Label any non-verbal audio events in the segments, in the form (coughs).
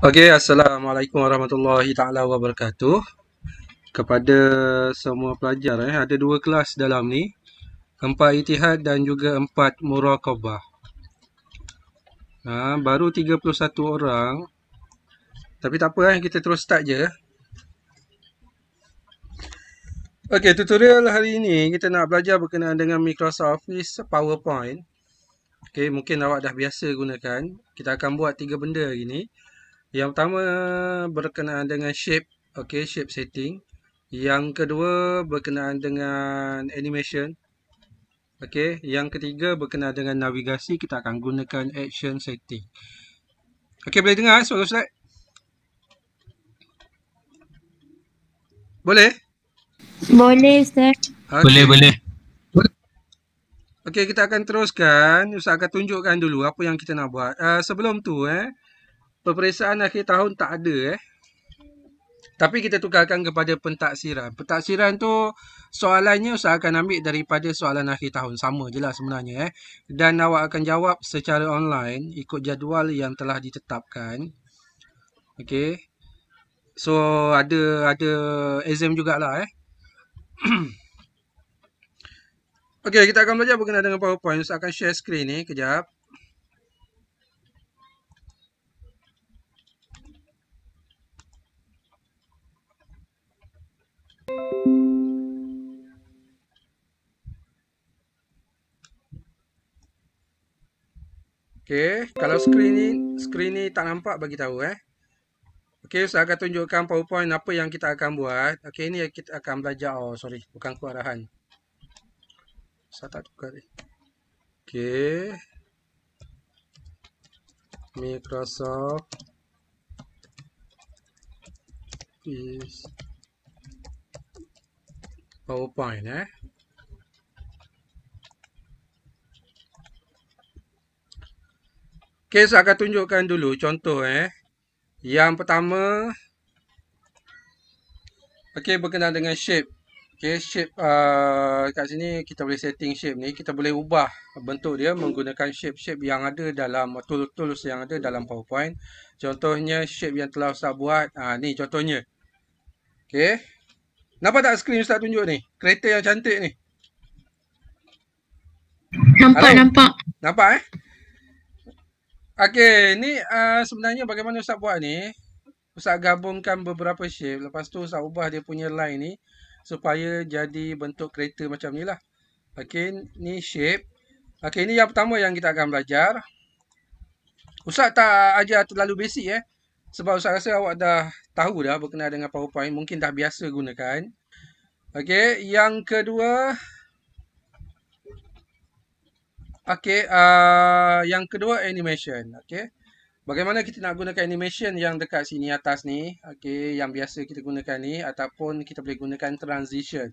Okey, assalamualaikum warahmatullahi taala wabarakatuh. Kepada semua pelajar eh, ada dua kelas dalam ni. Empat itihad dan juga empat muraqabah. Ha, baru 31 orang. Tapi tak apa eh, kita terus start je. Okey, tutorial hari ini kita nak belajar berkenaan dengan Microsoft Office PowerPoint. Okey, mungkin awak dah biasa gunakan. Kita akan buat tiga benda hari ni. Yang pertama berkenaan dengan shape, okey shape setting. Yang kedua berkenaan dengan animation. Okey, yang ketiga berkenaan dengan navigasi kita akan gunakan action setting. Okey, boleh dengar eh, suara Ustaz? Boleh? Boleh Ustaz. Boleh, boleh. Okey, kita akan teruskan. Ustaz akan tunjukkan dulu apa yang kita nak buat. Uh, sebelum tu eh peperiksaan akhir tahun tak ada eh. Tapi kita tukarkan kepada pentaksiran. Pentaksiran tu soalannya saya akan ambil daripada soalan akhir tahun. Sama je lah sebenarnya eh. Dan awak akan jawab secara online ikut jadual yang telah ditetapkan. Okay. So ada ada exam jugalah eh. (clears throat) okay kita akan belajar berkenaan dengan PowerPoint. Saya akan share screen ni kejap. Okey, kalau skrin ni skrin ni tak nampak bagi tahu eh. Okey, saya akan tunjukkan PowerPoint apa yang kita akan buat. Okey, ini kita akan belajar oh sorry, bukan ku Saya tak tukar ni. Okey. Microsoft PowerPoint eh. Okay, saya akan tunjukkan dulu contoh eh. Yang pertama okay, berkenaan dengan shape. Okay, shape uh, kat sini kita boleh setting shape ni, kita boleh ubah bentuk dia menggunakan shape-shape yang ada dalam tool-tools yang ada dalam PowerPoint. Contohnya shape yang telah Ustaz buat, ah ni contohnya. Okay, Nampak tak screen Ustaz tunjuk ni? Kereta yang cantik ni. Nampak, Hello? nampak. Nampak eh? Okey, ni uh, sebenarnya bagaimana Ustaz buat ni? Ustaz gabungkan beberapa shape. Lepas tu Ustaz ubah dia punya line ni. Supaya jadi bentuk kereta macam ni lah. Okey, ni shape. Okey, ni yang pertama yang kita akan belajar. Ustaz tak ajar terlalu basic eh. Sebab Ustaz rasa awak dah tahu dah berkenaan dengan PowerPoint. Mungkin dah biasa gunakan. Okey, yang kedua. Okey, uh, yang kedua animation. Okey. Bagaimana kita nak gunakan animation yang dekat sini atas ni? Okey, yang biasa kita gunakan ni ataupun kita boleh gunakan transition.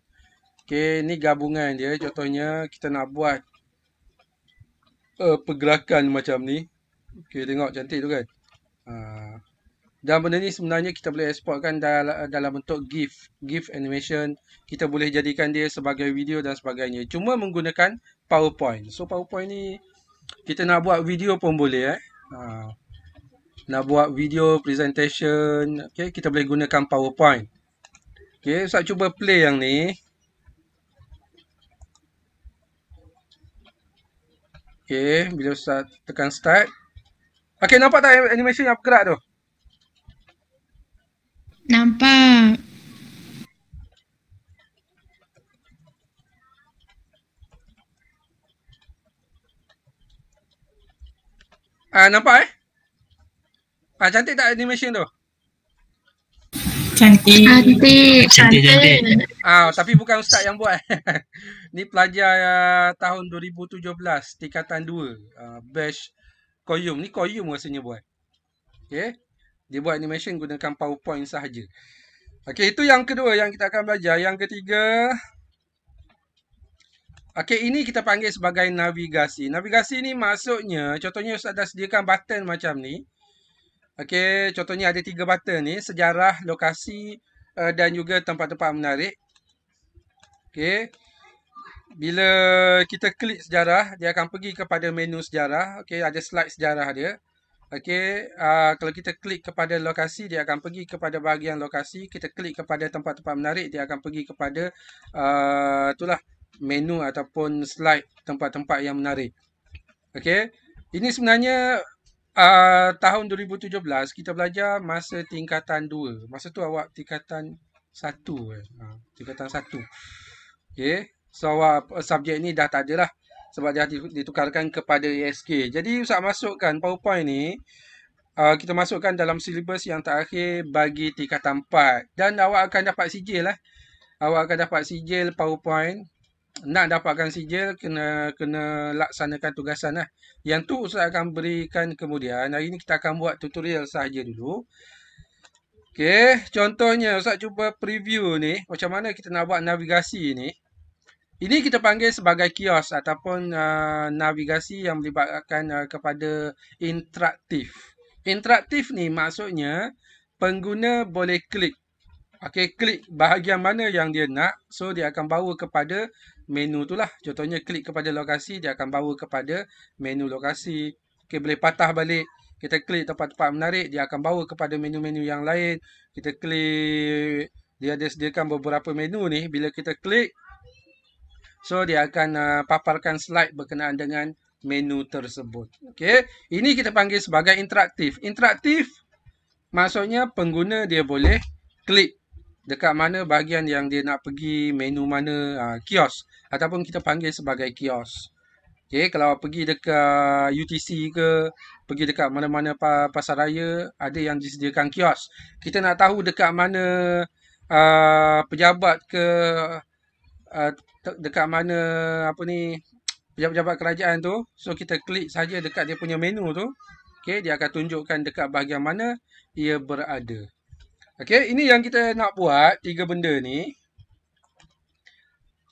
Okey, ni gabungan dia. Contohnya kita nak buat uh, pergerakan macam ni. Okey, tengok cantik tu kan? Uh, dan benda ni sebenarnya kita boleh exportkan dalam, dalam bentuk GIF. GIF animation. Kita boleh jadikan dia sebagai video dan sebagainya. Cuma menggunakan PowerPoint. So PowerPoint ni kita nak buat video pun boleh eh. Ha. Nak buat video presentation, Okay, kita boleh gunakan PowerPoint. Okay, saya cuba play yang ni. Okay, bila saya tekan start. Okay, nampak tak animasi yang bergerak tu? Nampak. Ah ha, nampak eh? Ha, cantik tak animation tu? Cantik. Cantik. Cantik. cantik. Ah ha, tapi bukan ustaz yang buat. (laughs) Ni pelajar uh, tahun 2017 tingkatan 2 uh, ah, batch Koyum. Ni Koyum rasanya buat. Okey. Dia buat animation gunakan PowerPoint sahaja. Okey itu yang kedua yang kita akan belajar. Yang ketiga Okey, ini kita panggil sebagai navigasi. Navigasi ni maksudnya, contohnya Ustaz dah sediakan button macam ni. Okey, contohnya ada tiga button ni. Sejarah, lokasi uh, dan juga tempat-tempat menarik. Okey. Bila kita klik sejarah, dia akan pergi kepada menu sejarah. Okey, ada slide sejarah dia. Okey, uh, kalau kita klik kepada lokasi, dia akan pergi kepada bahagian lokasi. Kita klik kepada tempat-tempat menarik, dia akan pergi kepada uh, itulah menu ataupun slide tempat-tempat yang menarik. Okey. Ini sebenarnya uh, tahun 2017 kita belajar masa tingkatan 2. Masa tu awak tingkatan 1 eh. Ha, tingkatan 1. Okey. So awak subjek ni dah tak ada lah sebab dia ditukarkan kepada ESK. Jadi usah masukkan PowerPoint ni uh, kita masukkan dalam silibus yang terakhir bagi tingkatan 4 dan awak akan dapat sijil lah. Awak akan dapat sijil PowerPoint nak dapatkan sijil kena kena laksanakan tugasan lah. Yang tu saya akan berikan kemudian. Hari ni kita akan buat tutorial sahaja dulu. Okey, contohnya Ustaz cuba preview ni macam mana kita nak buat navigasi ni. Ini kita panggil sebagai kios ataupun uh, navigasi yang melibatkan uh, kepada interaktif. Interaktif ni maksudnya pengguna boleh klik. Okey, klik bahagian mana yang dia nak. So, dia akan bawa kepada menu tu lah. Contohnya klik kepada lokasi, dia akan bawa kepada menu lokasi. Okay, boleh patah balik. Kita klik tempat-tempat menarik, dia akan bawa kepada menu-menu yang lain. Kita klik, dia ada sediakan beberapa menu ni. Bila kita klik, so dia akan uh, paparkan slide berkenaan dengan menu tersebut. Okay. Ini kita panggil sebagai interaktif. Interaktif maksudnya pengguna dia boleh klik dekat mana bahagian yang dia nak pergi menu mana uh, ha, kios ataupun kita panggil sebagai kios. Okey, kalau pergi dekat UTC ke pergi dekat mana-mana pasar raya ada yang disediakan kios. Kita nak tahu dekat mana uh, pejabat ke uh, dekat mana apa ni pejabat-pejabat kerajaan tu. So kita klik saja dekat dia punya menu tu. Okey, dia akan tunjukkan dekat bahagian mana ia berada. Okey, ini yang kita nak buat tiga benda ni.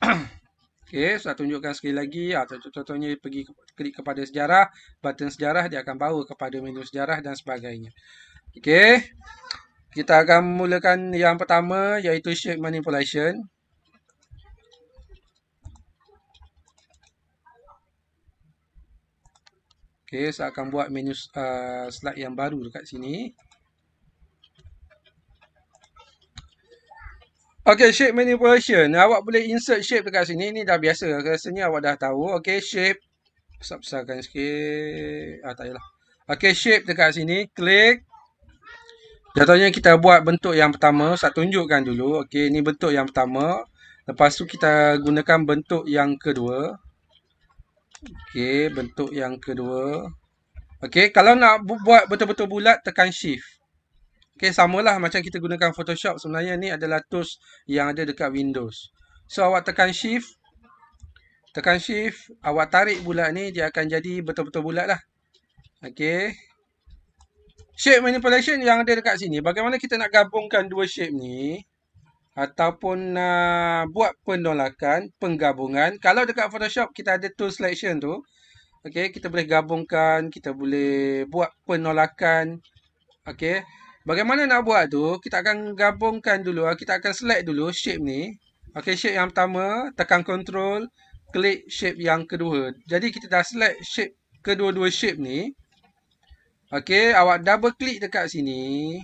(clears throat) Okey, saya tunjukkan sekali lagi. Ah, Contohnya pergi klik kepada sejarah, button sejarah dia akan bawa kepada menu sejarah dan sebagainya. Okey. Kita akan mulakan yang pertama iaitu shape manipulation. Okey, saya akan buat menu uh, slide yang baru dekat sini. Okay, shape manipulation. Awak boleh insert shape dekat sini. Ini dah biasa. Rasanya awak dah tahu. Okay, shape. Besar-besarkan sikit. Ah, tak yalah. Okay, shape dekat sini. Klik. Jatuhnya kita buat bentuk yang pertama. Saya tunjukkan dulu. Okay, ini bentuk yang pertama. Lepas tu kita gunakan bentuk yang kedua. Okay, bentuk yang kedua. Okay, kalau nak buat betul-betul bulat, tekan shift. Okay, samalah macam kita gunakan Photoshop. Sebenarnya ni adalah tools yang ada dekat Windows. So, awak tekan shift. Tekan shift. Awak tarik bulat ni, dia akan jadi betul-betul bulat lah. Okay. Shape manipulation yang ada dekat sini. Bagaimana kita nak gabungkan dua shape ni? Ataupun uh, buat penolakan, penggabungan. Kalau dekat Photoshop, kita ada tool selection tu. Okay, kita boleh gabungkan, kita boleh buat penolakan. Okay. Bagaimana nak buat tu, kita akan gabungkan dulu. Ah, kita akan select dulu shape ni. Okay, shape yang pertama, tekan control, klik shape yang kedua. Jadi, kita dah select shape kedua-dua shape ni. Okay, awak double click dekat sini.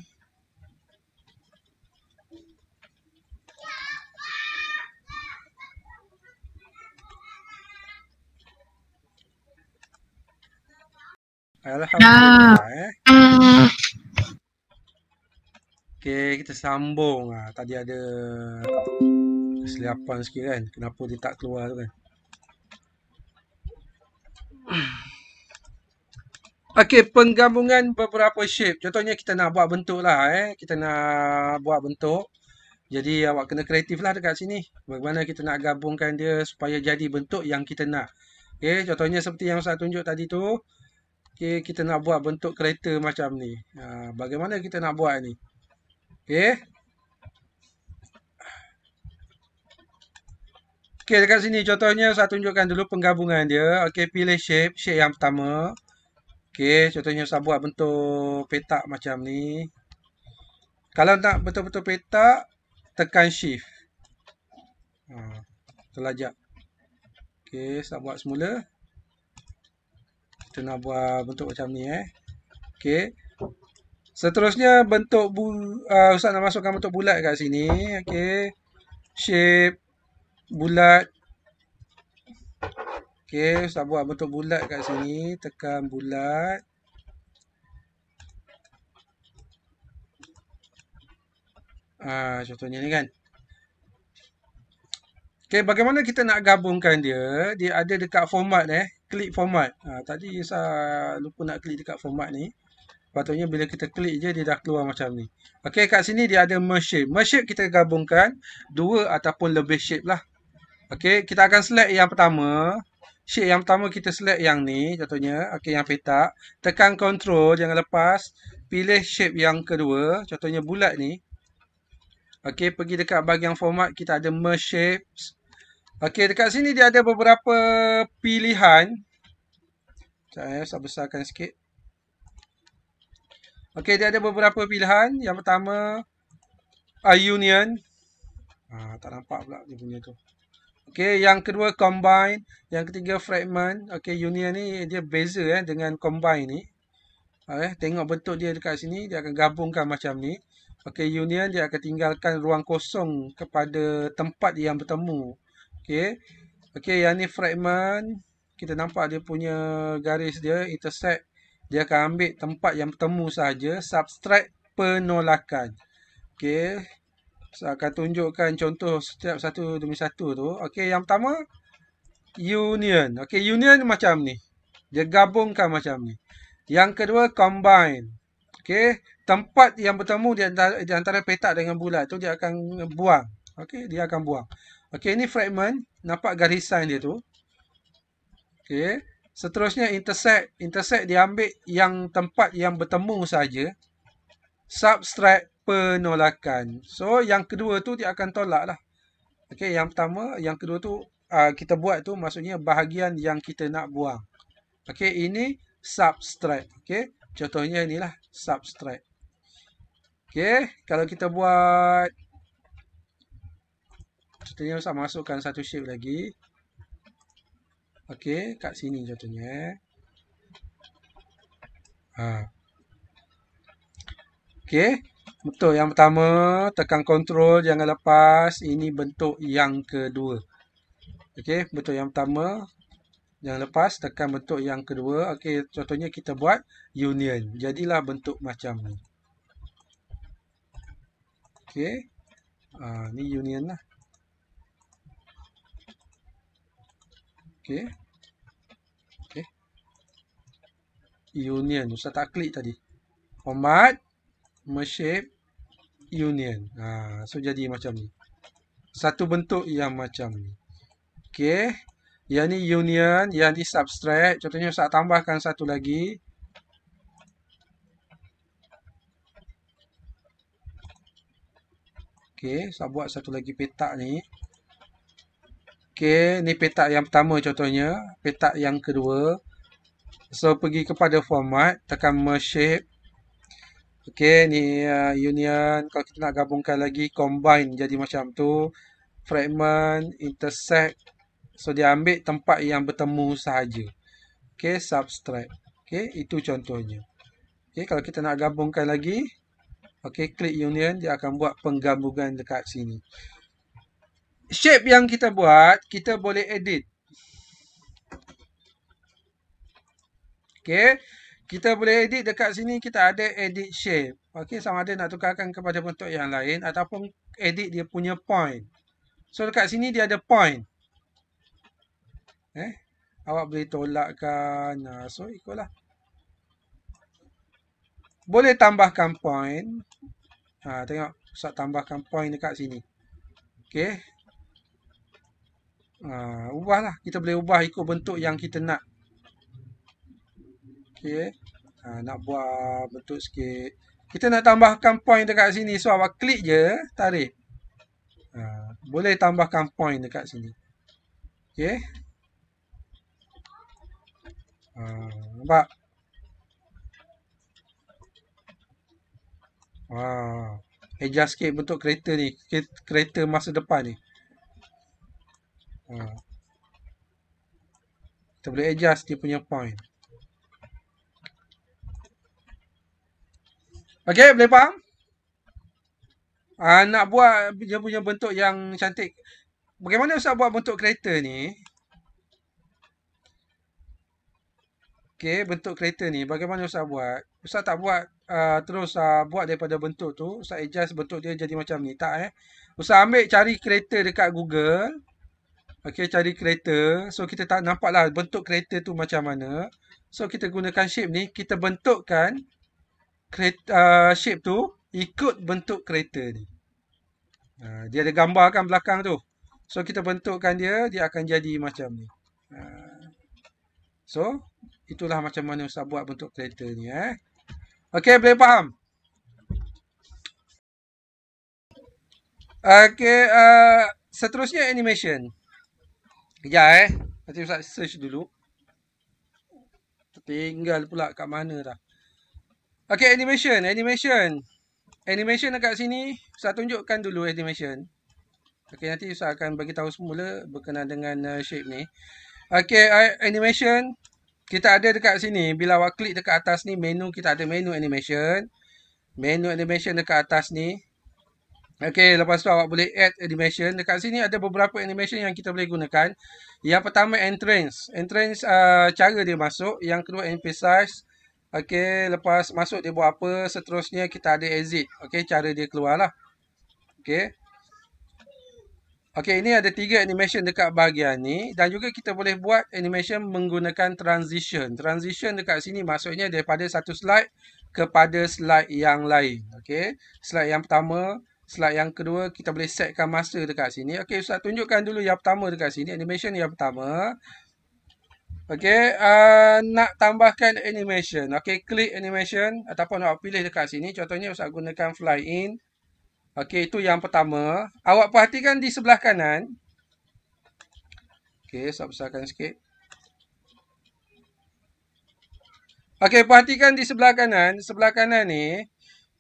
Alhamdulillah. Ya. Eh. Hmm. Okay, kita sambung lah. Tadi ada kesilapan sikit kan. Kenapa dia tak keluar tu kan. (clears throat) Okay, penggabungan beberapa shape. Contohnya kita nak buat bentuk lah eh. Kita nak buat bentuk. Jadi awak kena kreatif lah dekat sini. Bagaimana kita nak gabungkan dia supaya jadi bentuk yang kita nak. Okay, contohnya seperti yang saya tunjuk tadi tu. Okay, kita nak buat bentuk kereta macam ni. Ha, bagaimana kita nak buat ni? Okay. Eh? Okay dekat sini contohnya saya tunjukkan dulu penggabungan dia. Okay pilih shape, shape yang pertama. Okay contohnya saya buat bentuk petak macam ni. Kalau nak betul-betul petak, tekan shift. Ha, terlajak. Okay saya buat semula. Kita nak buat bentuk macam ni eh. Okay. Seterusnya bentuk bu, uh, Ustaz nak masukkan bentuk bulat kat sini. Okey. Shape bulat. Okey, Ustaz buat bentuk bulat kat sini. Tekan bulat. Ah, contohnya ni kan. Okey, bagaimana kita nak gabungkan dia? Dia ada dekat format eh, klik format. Ah, tadi saya lupa nak klik dekat format ni. Patutnya bila kita klik je dia dah keluar macam ni. Okey kat sini dia ada mesh. shape. Merge shape kita gabungkan dua ataupun lebih shape lah. Okey kita akan select yang pertama. Shape yang pertama kita select yang ni contohnya. Okey yang petak. Tekan control jangan lepas. Pilih shape yang kedua. Contohnya bulat ni. Okey pergi dekat bahagian format kita ada mesh. shapes. Okey dekat sini dia ada beberapa pilihan. Saya eh, besarkan sikit. Okey, dia ada beberapa pilihan. Yang pertama, a union. Ah, tak nampak pula dia punya tu. Okey, yang kedua combine, yang ketiga fragment. Okey, union ni dia beza eh dengan combine ni. Ha, eh, tengok bentuk dia dekat sini, dia akan gabungkan macam ni. Okey, union dia akan tinggalkan ruang kosong kepada tempat yang bertemu. Okey. Okey, yang ni fragment, kita nampak dia punya garis dia intersect dia akan ambil tempat yang bertemu saja subtract penolakan okey saya so, akan tunjukkan contoh setiap satu demi satu tu okey yang pertama union okey union macam ni dia gabungkan macam ni yang kedua combine okey tempat yang bertemu di antara, di antara petak dengan bulat tu dia akan buang okey dia akan buang okey ini fragment nampak garisan dia tu okey Seterusnya intersect, intersect diambil yang tempat yang bertemu saja. Substrate penolakan. So yang kedua tu dia akan tolak lah. Okey, yang pertama, yang kedua tu uh, kita buat tu maksudnya bahagian yang kita nak buang. Okey, ini substrate. Okey, contohnya inilah substrate. Okey, kalau kita buat contohnya saya masukkan satu shape lagi. Okey, kat sini contohnya. Ha. Okey. Betul, yang pertama tekan control jangan lepas. Ini bentuk yang kedua. Okey, betul yang pertama jangan lepas tekan bentuk yang kedua. Okey, contohnya kita buat union. Jadilah bentuk macam ni. Okey. Ha, ni union lah. Okey. union. Ustaz tak klik tadi. Format shape union. Ha, so jadi macam ni. Satu bentuk yang macam ni. Okay, Yang ni union, yang ni Substrate. Contohnya saya tambahkan satu lagi. Okay, saya buat satu lagi petak ni. Okay, ni petak yang pertama contohnya, petak yang kedua. So pergi kepada format, tekan merge shape. Okey, ni uh, union kalau kita nak gabungkan lagi combine jadi macam tu. Fragment, intersect. So dia ambil tempat yang bertemu sahaja. Okey, subtract. Okey, itu contohnya. Okey, kalau kita nak gabungkan lagi, okey, klik union dia akan buat penggabungan dekat sini. Shape yang kita buat, kita boleh edit. Okay, Kita boleh edit dekat sini kita ada edit shape. Okay, sama ada nak tukarkan kepada bentuk yang lain ataupun edit dia punya point. So dekat sini dia ada point. Eh awak boleh tolakkan. Nah, so ikutlah. Boleh tambahkan point. Ha tengok saya tambahkan point dekat sini. Okay. Ha ubahlah kita boleh ubah ikut bentuk yang kita nak. Okay. Ha, nak buat bentuk sikit. Kita nak tambahkan point dekat sini. So, awak klik je. Tarik. Ha, boleh tambahkan point dekat sini. Okay. Ha, nampak? Wow. Ha, adjust sikit bentuk kereta ni. Kereta masa depan ni. Ha. Kita boleh adjust dia punya point. Okey, boleh faham? Ah, nak buat dia punya bentuk yang cantik. Bagaimana usah buat bentuk kereta ni? Okey, bentuk kereta ni bagaimana usah buat? Usah tak buat uh, terus uh, buat daripada bentuk tu, usah adjust bentuk dia jadi macam ni, tak eh. Usah ambil cari kereta dekat Google. Okey, cari kereta. So kita tak nampaklah bentuk kereta tu macam mana. So kita gunakan shape ni, kita bentukkan kereta, uh, shape tu ikut bentuk kereta ni. Uh, dia ada gambar gambarkan belakang tu. So kita bentukkan dia, dia akan jadi macam ni. Uh, so itulah macam mana Ustaz buat bentuk kereta ni. Eh. Okay, boleh faham? Okay, uh, seterusnya animation. Kejap eh. Nanti Ustaz search dulu. Tinggal pula kat mana dah. Okay, animation. Animation. Animation dekat sini. Saya tunjukkan dulu animation. Okay, nanti saya akan bagi tahu semula berkenaan dengan uh, shape ni. Okay, animation. Kita ada dekat sini. Bila awak klik dekat atas ni, menu kita ada menu animation. Menu animation dekat atas ni. Okay, lepas tu awak boleh add animation. Dekat sini ada beberapa animation yang kita boleh gunakan. Yang pertama, entrance. Entrance, uh, cara dia masuk. Yang kedua, emphasize. Okey, lepas masuk dia buat apa, seterusnya kita ada exit. Okey, cara dia keluarlah. Okey. Okey, ini ada tiga animation dekat bahagian ni dan juga kita boleh buat animation menggunakan transition. Transition dekat sini maksudnya daripada satu slide kepada slide yang lain. Okey. Slide yang pertama, slide yang kedua, kita boleh setkan masa dekat sini. Okey, Ustaz tunjukkan dulu yang pertama dekat sini, animation yang pertama. Okey, uh, nak tambahkan animation. Okey, klik animation ataupun awak pilih dekat sini. Contohnya usah gunakan fly in. Okey, itu yang pertama. Awak perhatikan di sebelah kanan. Okey, saya besarkan sikit. Okey, perhatikan di sebelah kanan. Sebelah kanan ni,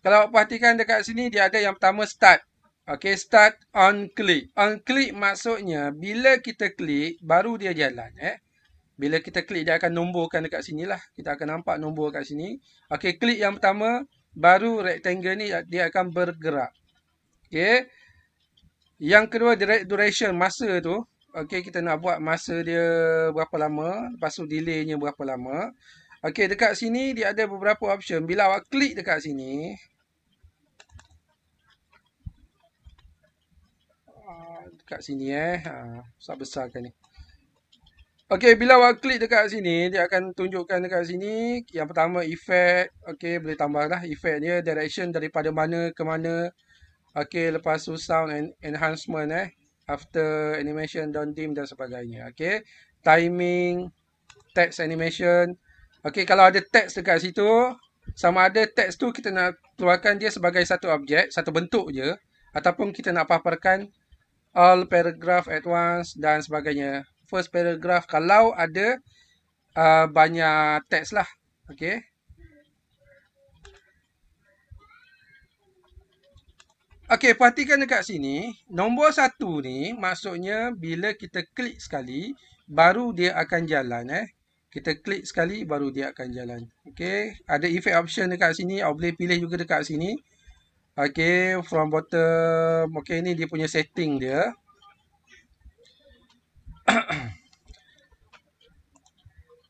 kalau awak perhatikan dekat sini, dia ada yang pertama start. Okey, start on click. On click maksudnya, bila kita klik, baru dia jalan. Eh. Bila kita klik dia akan nomborkan dekat sini lah. Kita akan nampak nombor kat sini. Okey klik yang pertama. Baru rectangle ni dia akan bergerak. Okey. Yang kedua duration masa tu. Okey kita nak buat masa dia berapa lama. Lepas tu delaynya berapa lama. Okey dekat sini dia ada beberapa option. Bila awak klik dekat sini. Ah, dekat sini eh. Ah, besar-besarkan ni. Okey, bila awak klik dekat sini, dia akan tunjukkan dekat sini. Yang pertama, effect, Okey, boleh tambahlah efek dia. Direction daripada mana ke mana. Okey, lepas tu sound and enhancement eh. After animation, down dim dan sebagainya. Okey, timing, text animation. Okey, kalau ada text dekat situ, sama ada text tu kita nak keluarkan dia sebagai satu objek, satu bentuk je. Ataupun kita nak paparkan all paragraph at once dan sebagainya first paragraph kalau ada uh, banyak teks lah. Okay. Okay, perhatikan dekat sini. Nombor satu ni maksudnya bila kita klik sekali baru dia akan jalan eh. Kita klik sekali baru dia akan jalan. Okay, ada effect option dekat sini. Awak boleh pilih juga dekat sini. Okay, from bottom. Okay, ni dia punya setting dia. (coughs)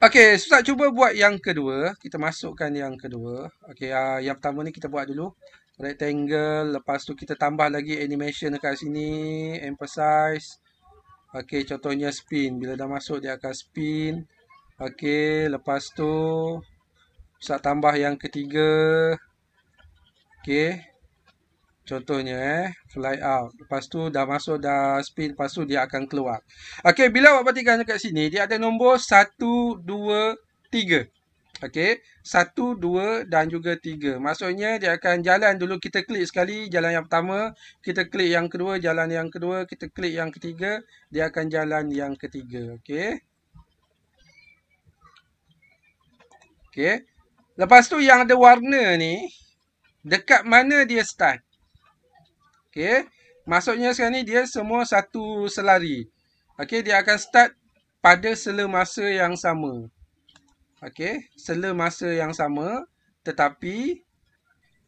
Okey, Ustaz cuba buat yang kedua. Kita masukkan yang kedua. Okey, uh, yang pertama ni kita buat dulu. Rectangle, lepas tu kita tambah lagi animation dekat sini. Emphasize. Okey, contohnya spin. Bila dah masuk, dia akan spin. Okey, lepas tu. Ustaz tambah yang ketiga. Okey. Contohnya eh, fly out. Lepas tu dah masuk, dah spin. Lepas tu dia akan keluar. Okey, bila awak perhatikan dekat sini, dia ada nombor 1, 2, 3. Okey, 1, 2 dan juga 3. Maksudnya dia akan jalan dulu. Kita klik sekali jalan yang pertama. Kita klik yang kedua, jalan yang kedua. Kita klik yang ketiga, dia akan jalan yang ketiga. Okey. Okey. Lepas tu yang ada warna ni, dekat mana dia start? Okay. Maksudnya sekarang ni dia semua satu selari. Okay. Dia akan start pada sela masa yang sama. Okay. Sela masa yang sama. Tetapi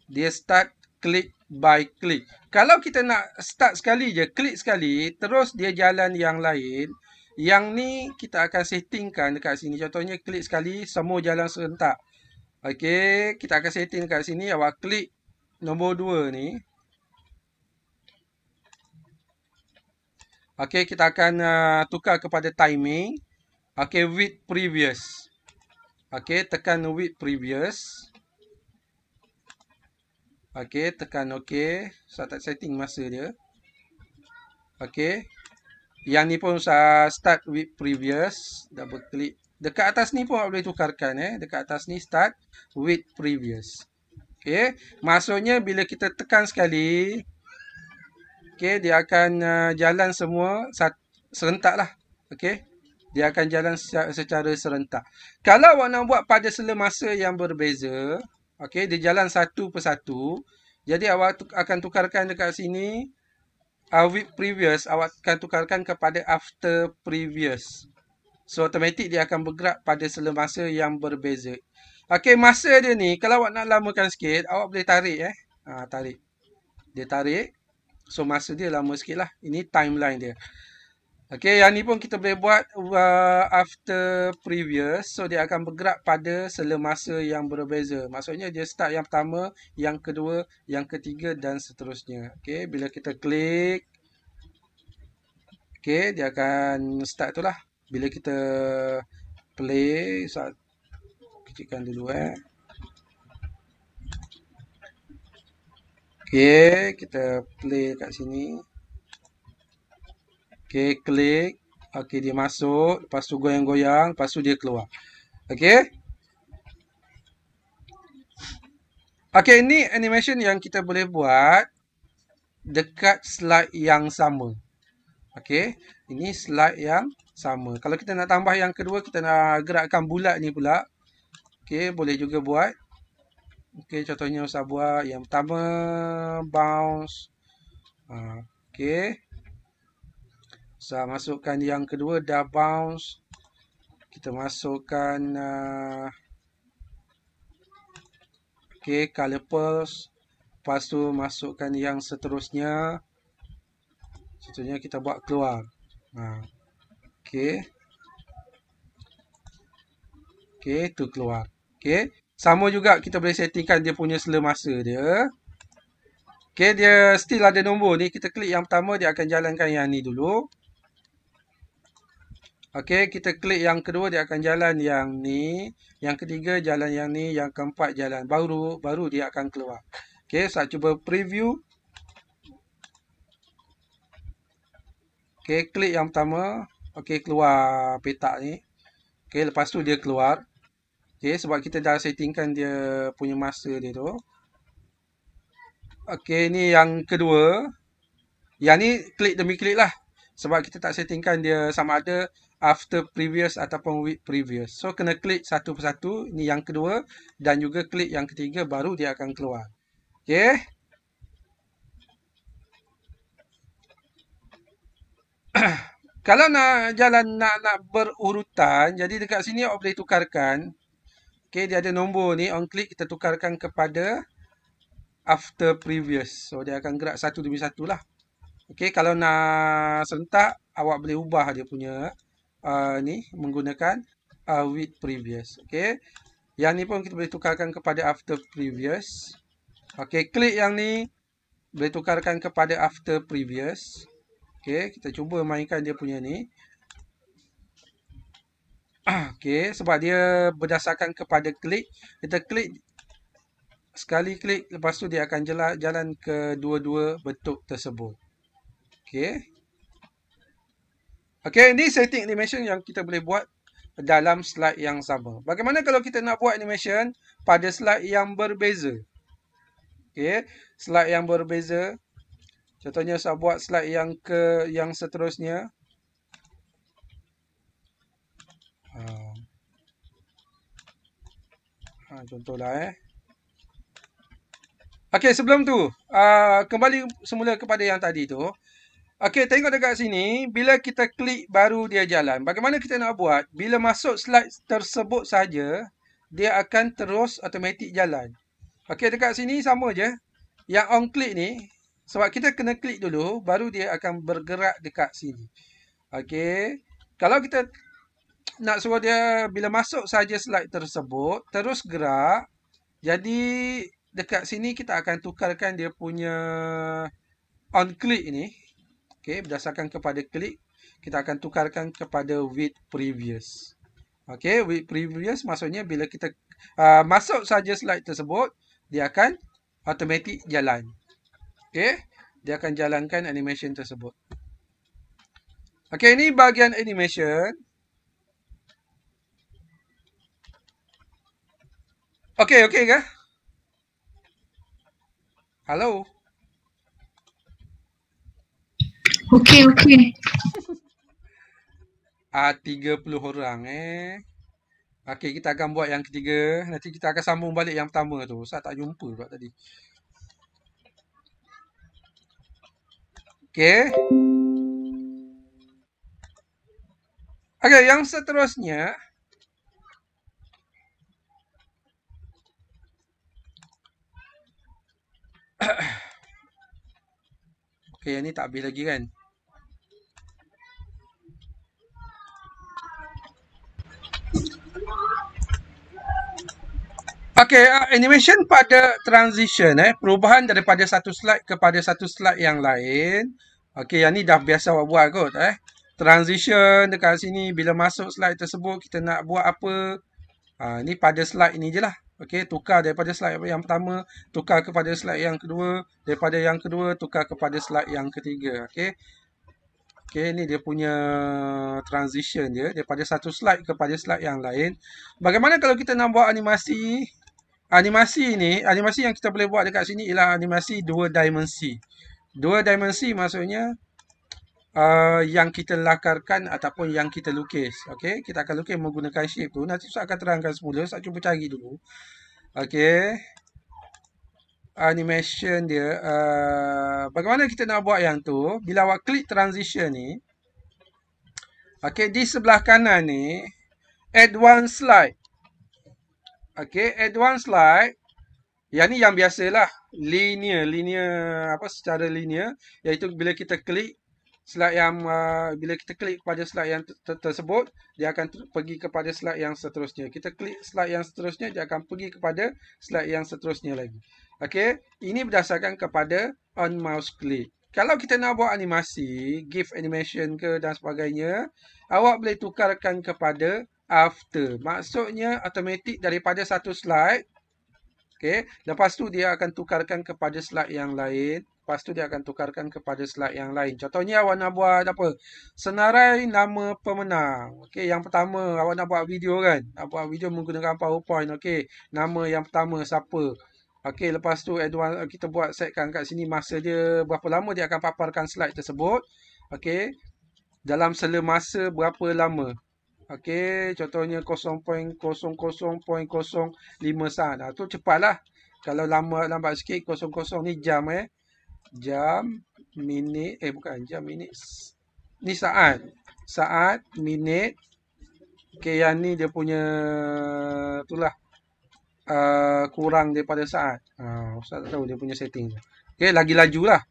dia start klik by klik. Kalau kita nak start sekali je, klik sekali, terus dia jalan yang lain. Yang ni kita akan settingkan dekat sini. Contohnya klik sekali, semua jalan serentak. Okey, kita akan setting dekat sini awak klik nombor 2 ni. Okey, kita akan uh, tukar kepada timing. Okey, with previous. Okey, tekan with previous. Okey, tekan okey. Saya tak setting masa dia. Okey. Yang ni pun saya start with previous. Double click. Dekat atas ni pun boleh tukarkan. Eh. Dekat atas ni start with previous. Okey. Maksudnya bila kita tekan sekali. Okey, dia akan uh, jalan semua serentak lah. Okey, dia akan jalan secara, secara serentak. Kalau awak nak buat pada masa yang berbeza, okey, dia jalan satu persatu. Jadi awak akan tukarkan dekat sini, awit uh, previous, awak akan tukarkan kepada after previous. So, automatic dia akan bergerak pada masa yang berbeza. Okey, masa dia ni, kalau awak nak lamakan sikit, awak boleh tarik eh. Ha, tarik. Dia tarik. So masa dia lama sikit lah Ini timeline dia Okay yang ni pun kita boleh buat uh, After previous So dia akan bergerak pada Sela masa yang berbeza Maksudnya dia start yang pertama Yang kedua Yang ketiga dan seterusnya Okay bila kita klik Okay dia akan start tu lah Bila kita play Kecilkan dulu eh Okay, kita play kat sini. Okay, klik. Okay, dia masuk. Lepas tu goyang-goyang. Lepas tu dia keluar. Okey. Okay, ini animation yang kita boleh buat dekat slide yang sama. Okay, ini slide yang sama. Kalau kita nak tambah yang kedua, kita nak gerakkan bulat ni pula. Okay, boleh juga buat. Okey, contohnya Ustaz buat yang pertama bounce. Ha, okey. Ustaz masukkan yang kedua dah bounce. Kita masukkan uh, okey, color pulse. Lepas tu masukkan yang seterusnya. Contohnya kita buat keluar. Ha. Okey. Okey, tu keluar. Okey. Sama juga kita boleh settingkan dia punya sela masa dia. Okay, dia still ada nombor ni. Kita klik yang pertama, dia akan jalankan yang ni dulu. Okay, kita klik yang kedua, dia akan jalan yang ni. Yang ketiga, jalan yang ni. Yang keempat, jalan. Baru, baru dia akan keluar. Okay, saya cuba preview. Okay, klik yang pertama. Okay, keluar petak ni. Okay, lepas tu dia keluar. Okay, sebab kita dah settingkan dia punya masa dia tu. Okay, ni yang kedua. Yang ni klik demi klik lah. Sebab kita tak settingkan dia sama ada after previous ataupun with previous. So, kena klik satu persatu. Ni yang kedua. Dan juga klik yang ketiga baru dia akan keluar. Okay. (clears throat) Kalau nak jalan nak nak berurutan, jadi dekat sini awak boleh tukarkan. Okay, dia ada nombor ni. On click, kita tukarkan kepada after previous. So, dia akan gerak satu demi satu lah. Okay, kalau nak sentak, awak boleh ubah dia punya uh, ni menggunakan uh, with previous. Okay, yang ni pun kita boleh tukarkan kepada after previous. Okay, klik yang ni boleh tukarkan kepada after previous. Okay, kita cuba mainkan dia punya ni. (clears throat) Okey, sebab dia berdasarkan kepada klik. Kita klik sekali klik lepas tu dia akan jalan, jalan ke dua-dua bentuk tersebut. Okey. Okey, ini setting animation yang kita boleh buat dalam slide yang sama. Bagaimana kalau kita nak buat animation pada slide yang berbeza? Okey, slide yang berbeza. Contohnya saya buat slide yang ke yang seterusnya. Ha, contohlah eh. Okey, sebelum tu, uh, kembali semula kepada yang tadi tu. Okey, tengok dekat sini, bila kita klik baru dia jalan. Bagaimana kita nak buat? Bila masuk slide tersebut saja, dia akan terus automatik jalan. Okey, dekat sini sama je. Yang on click ni, sebab kita kena klik dulu, baru dia akan bergerak dekat sini. Okey. Kalau kita nak suruh dia bila masuk saja slide tersebut terus gerak jadi dekat sini kita akan tukarkan dia punya on click ini okey berdasarkan kepada klik kita akan tukarkan kepada with previous okey with previous maksudnya bila kita uh, masuk saja slide tersebut dia akan automatik jalan okey dia akan jalankan animation tersebut okey ini bahagian animation Okay, okay ke? Hello? Okay, okay. (laughs) Ah, uh, 30 orang eh. Okay, kita akan buat yang ketiga. Nanti kita akan sambung balik yang pertama tu. Saya tak jumpa buat tadi. Okay. Okay, yang seterusnya. (coughs) Okay, yang ni tak habis lagi kan? Okay, uh, animation pada transition eh. Perubahan daripada satu slide kepada satu slide yang lain. Okay, yang ni dah biasa awak buat kot eh. Transition dekat sini bila masuk slide tersebut kita nak buat apa. Uh, ni pada slide ni je lah. Okey, tukar daripada slide yang pertama, tukar kepada slide yang kedua, daripada yang kedua, tukar kepada slide yang ketiga. Okey. Okey, ini dia punya transition dia, daripada satu slide kepada slide yang lain. Bagaimana kalau kita nak buat animasi? Animasi ini, animasi yang kita boleh buat dekat sini ialah animasi dua dimensi. Dua dimensi maksudnya, uh, yang kita lakarkan ataupun yang kita lukis. Okey, kita akan lukis menggunakan shape tu. Nanti saya akan terangkan semula. Saya cuba cari dulu. Okey. Animation dia. Uh, bagaimana kita nak buat yang tu? Bila awak klik transition ni. Okey, di sebelah kanan ni. Advanced slide. Okey, advanced slide. Yang ni yang biasalah. Linear, linear apa secara linear. Iaitu bila kita klik slide yang uh, bila kita klik pada slide yang tersebut dia akan pergi kepada slide yang seterusnya kita klik slide yang seterusnya dia akan pergi kepada slide yang seterusnya lagi okey ini berdasarkan kepada on mouse click kalau kita nak buat animasi gif animation ke dan sebagainya awak boleh tukarkan kepada after maksudnya automatic daripada satu slide okey lepas tu dia akan tukarkan kepada slide yang lain Lepas tu dia akan tukarkan kepada slide yang lain. Contohnya awak nak buat apa? Senarai nama pemenang. Okey, yang pertama awak nak buat video kan? Nak buat video menggunakan PowerPoint. Okey, nama yang pertama siapa? Okey, lepas tu Edward eh, kita buat setkan kat sini masa dia berapa lama dia akan paparkan slide tersebut. Okey. Dalam sela masa berapa lama? Okey, contohnya 0.00.05 saat. Ha, tu cepatlah. Kalau lama lambat sikit 00 ni jam eh jam, minit, eh bukan jam, minit. Ni saat. Saat, minit. Okey, yang ni dia punya, itulah, uh, kurang daripada saat. Uh, Ustaz tak tahu dia punya setting. Okey, lagi lajulah.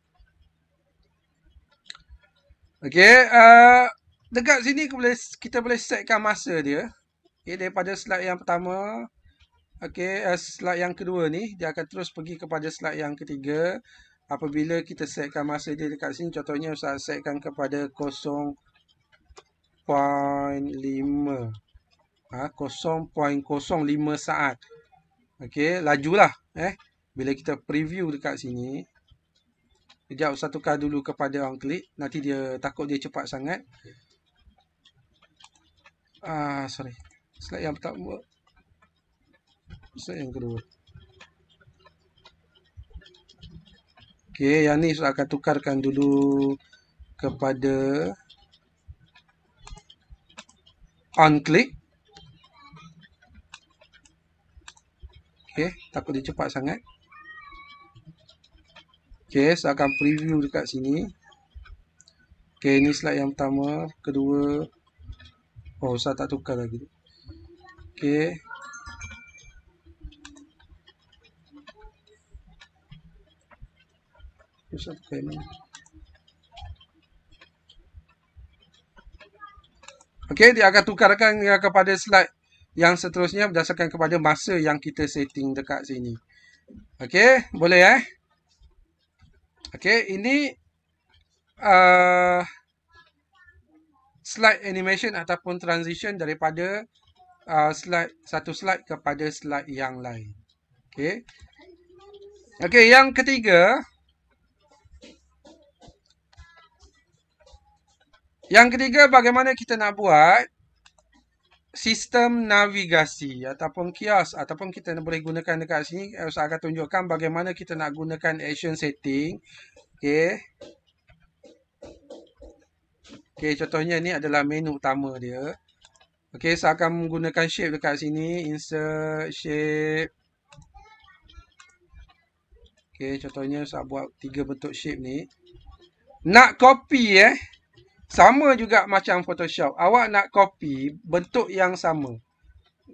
Okey, uh, dekat sini kita boleh, kita boleh setkan masa dia. Okey, daripada slide yang pertama. Okey, uh, slide yang kedua ni, dia akan terus pergi kepada slide yang ketiga. Okey apabila kita setkan masa dia dekat sini contohnya saya setkan kepada 0.5 ha, 0.05 saat okey lajulah eh bila kita preview dekat sini kejap kali dulu kepada orang klik, nanti dia takut dia cepat sangat ah sorry slide yang tak pertama slide yang kedua Okey, yang ni saya akan tukarkan dulu kepada on click. Okey, takut dia cepat sangat. Okey, saya akan preview dekat sini. Okey, ini slide yang pertama, kedua. Oh, saya tak tukar lagi. Okey. Joseph Kramer. Okey, dia akan tukarkan kepada slide yang seterusnya berdasarkan kepada masa yang kita setting dekat sini. Okey, boleh eh? Okey, ini uh, slide animation ataupun transition daripada uh, slide satu slide kepada slide yang lain. Okey. Okey, yang ketiga, Yang ketiga, bagaimana kita nak buat sistem navigasi ataupun kios ataupun kita boleh gunakan dekat sini. Eh, saya akan tunjukkan bagaimana kita nak gunakan action setting. Okay. Okay, contohnya ni adalah menu utama dia. Okay, saya akan menggunakan shape dekat sini. Insert shape. Okay, contohnya saya buat tiga bentuk shape ni. Nak copy eh. Sama juga macam Photoshop. Awak nak copy bentuk yang sama.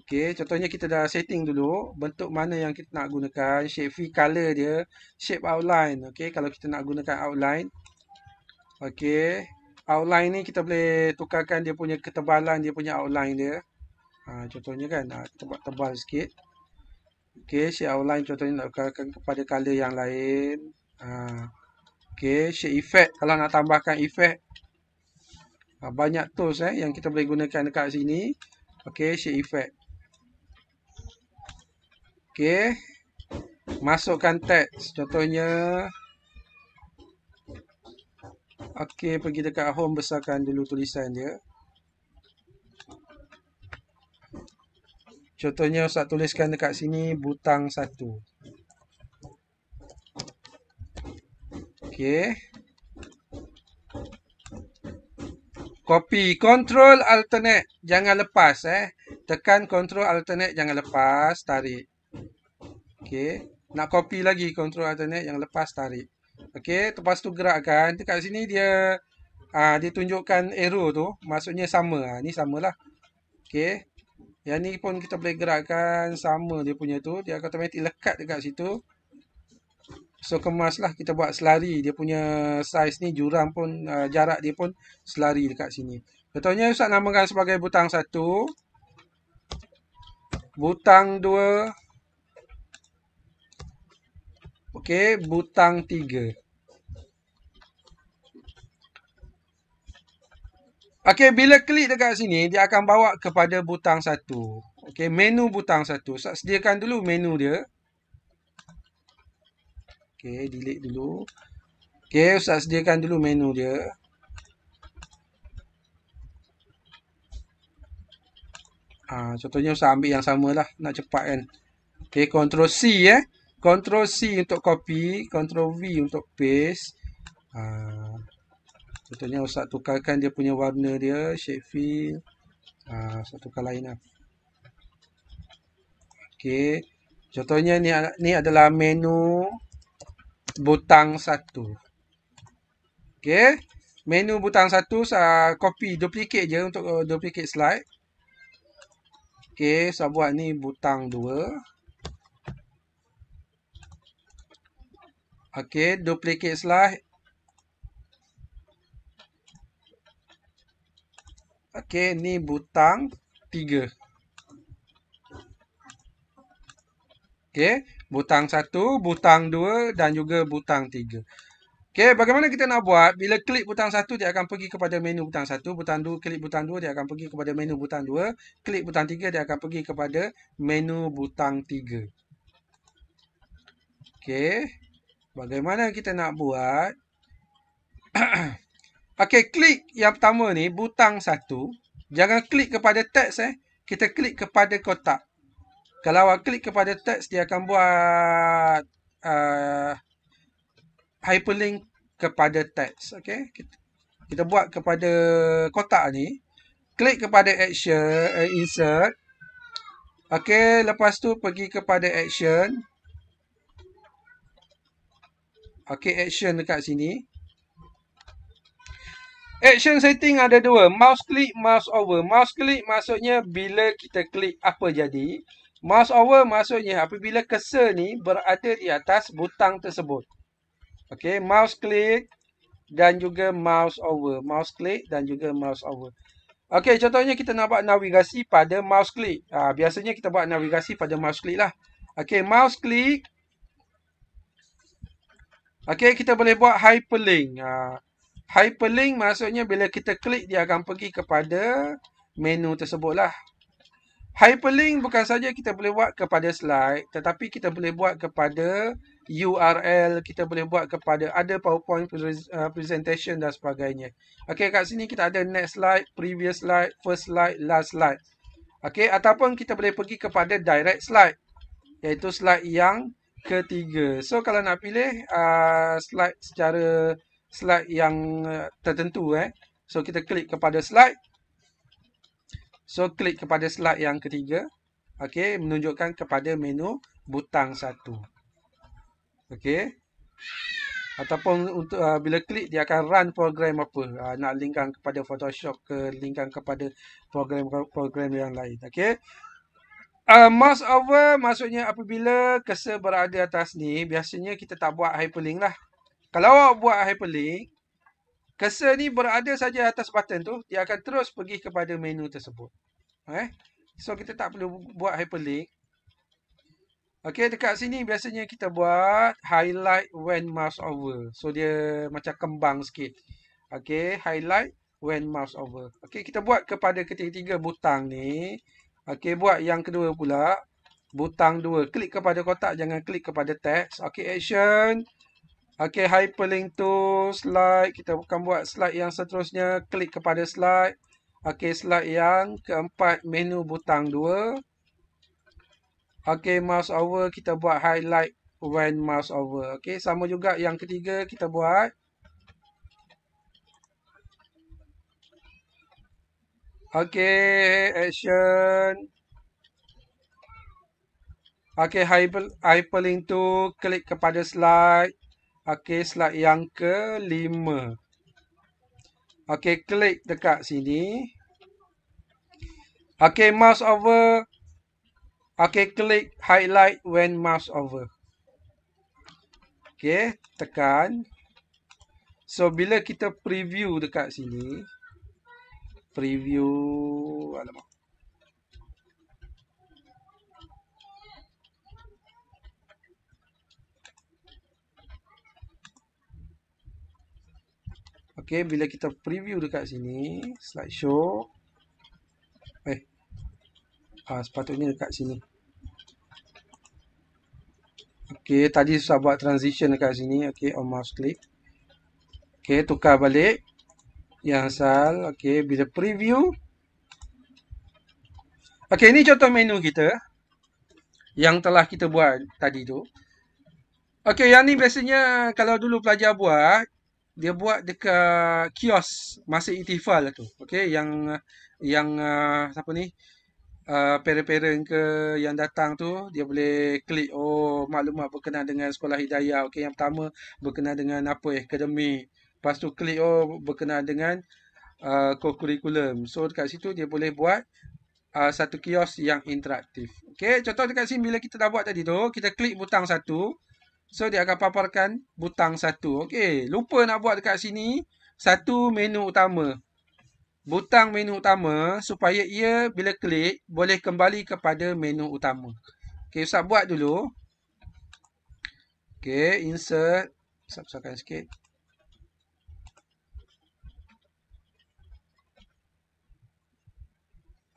Okey, contohnya kita dah setting dulu bentuk mana yang kita nak gunakan, shape fill color dia, shape outline. Okey, kalau kita nak gunakan outline. Okey, outline ni kita boleh tukarkan dia punya ketebalan dia punya outline dia. Ha, contohnya kan nak ha, tebal, tebal sikit. Okey, shape outline contohnya nak tukarkan kepada color yang lain. Ha. Okey, shape effect kalau nak tambahkan effect Ha, banyak tools eh yang kita boleh gunakan dekat sini. Okey, shape effect. Okey. Masukkan text contohnya Okey, pergi dekat home besarkan dulu tulisan dia. Contohnya Ustaz tuliskan dekat sini butang satu. Okey. copy control alternate jangan lepas eh tekan control alternate jangan lepas tarik Okay, nak copy lagi control alternate yang lepas tarik Okay, lepas tu gerakkan dekat sini dia ah dia tunjukkan arrow tu maksudnya sama ah ni samalah Okay, yang ni pun kita boleh gerakkan sama dia punya tu dia akan automatik lekat dekat situ So kemas lah kita buat selari dia punya saiz ni jurang pun uh, jarak dia pun selari dekat sini. Betulnya Ustaz namakan sebagai butang 1. Butang 2. Okey, butang 3. Okey, bila klik dekat sini dia akan bawa kepada butang satu. Okey, menu butang 1. Ustaz sediakan dulu menu dia. Okay, delete dulu. Okay, ustaz sediakan dulu menu dia. ha, contohnya ustaz ambil yang lah nak cepat kan. Okey, control C eh. Control C untuk copy, control V untuk paste. Ha, contohnya ustaz tukarkan dia punya warna dia, shape fill. Ah, ha, ustaz tukar lainlah. Okay, Contohnya ni ni adalah menu butang satu. Okay. Menu butang satu, saya copy duplicate je untuk uh, duplicate slide. Okay, saya buat ni butang dua. Okay, duplicate slide. Okay, ni butang tiga. Okay, butang satu, butang dua dan juga butang tiga. Okey, bagaimana kita nak buat? Bila klik butang satu, dia akan pergi kepada menu butang satu. butang dua, klik butang dua, dia akan pergi kepada menu butang dua. klik butang tiga, dia akan pergi kepada menu butang tiga. Okey. Bagaimana kita nak buat? (clears throat) Okey, klik yang pertama ni butang satu. Jangan klik kepada teks eh. Kita klik kepada kotak. Kalau awak klik kepada teks, dia akan buat uh, hyperlink kepada teks. Okay? Kita, kita buat kepada kotak ni. Klik kepada action, uh, insert. Okay, lepas tu pergi kepada action. Okay, action dekat sini. Action setting ada dua. Mouse click, mouse over. Mouse click maksudnya bila kita klik apa jadi. Mouse over maksudnya apabila cursor ni berada di atas butang tersebut. Okey, mouse click dan juga mouse over. Mouse click dan juga mouse over. Okey, contohnya kita nak buat navigasi pada mouse click. Ha, biasanya kita buat navigasi pada mouse click lah. Okey, mouse click. Okey, kita boleh buat hyperlink. Ha, hyperlink maksudnya bila kita klik dia akan pergi kepada menu tersebut lah. Hyperlink bukan saja kita boleh buat kepada slide tetapi kita boleh buat kepada URL, kita boleh buat kepada ada PowerPoint uh, presentation dan sebagainya. Okey kat sini kita ada next slide, previous slide, first slide, last slide. Okey ataupun kita boleh pergi kepada direct slide iaitu slide yang ketiga. So kalau nak pilih uh, slide secara slide yang uh, tertentu eh. So kita klik kepada slide So, klik kepada slide yang ketiga. Okey, menunjukkan kepada menu butang satu. Okey. Ataupun untuk uh, bila klik, dia akan run program apa. Uh, nak linkkan kepada Photoshop ke, linkkan kepada program-program yang lain. Okey. Uh, mouse over maksudnya apabila cursor berada atas ni, biasanya kita tak buat hyperlink lah. Kalau awak buat hyperlink, Cursor ni berada saja atas button tu, dia akan terus pergi kepada menu tersebut. Okay. So kita tak perlu buat hyperlink. Okay, dekat sini biasanya kita buat highlight when mouse over. So dia macam kembang sikit. Okay, highlight when mouse over. Okay, kita buat kepada ketiga-tiga butang ni. Okay, buat yang kedua pula. Butang dua. Klik kepada kotak, jangan klik kepada teks. Okay, action. Action. Okay, hyperlink tu slide. Kita akan buat slide yang seterusnya. Klik kepada slide. Okay, slide yang keempat menu butang 2. Okay, mouse over. Kita buat highlight when mouse over. Okay, sama juga yang ketiga kita buat. Okay, action. Okay, hyperlink tu klik kepada slide. Okey, slide yang kelima. Okey, klik dekat sini. Okey, mouse over. Okey, klik highlight when mouse over. Okey, tekan. So, bila kita preview dekat sini. Preview. Alamak. Okey, bila kita preview dekat sini, slideshow. Eh, uh, sepatutnya dekat sini. Okey, tadi susah buat transition dekat sini. Okey, on mouse click. Okey, tukar balik. Yang asal. Okey, bila preview. Okey, ini contoh menu kita. Yang telah kita buat tadi tu. Okey, yang ni biasanya kalau dulu pelajar buat dia buat dekat kios masa itifal tu okey yang yang uh, siapa ni uh, parent-parent ke yang datang tu dia boleh klik oh maklumat berkenaan dengan sekolah hidayah Okay, yang pertama berkenaan dengan apa eh akademi lepas tu klik oh berkenaan dengan uh, ah, curriculum so dekat situ dia boleh buat uh, satu kios yang interaktif Okay, contoh dekat sini bila kita dah buat tadi tu kita klik butang satu So dia akan paparkan butang satu. Okey, lupa nak buat dekat sini satu menu utama. Butang menu utama supaya ia bila klik boleh kembali kepada menu utama. Okey, usah buat dulu. Okey, insert. Ustaz besarkan sikit.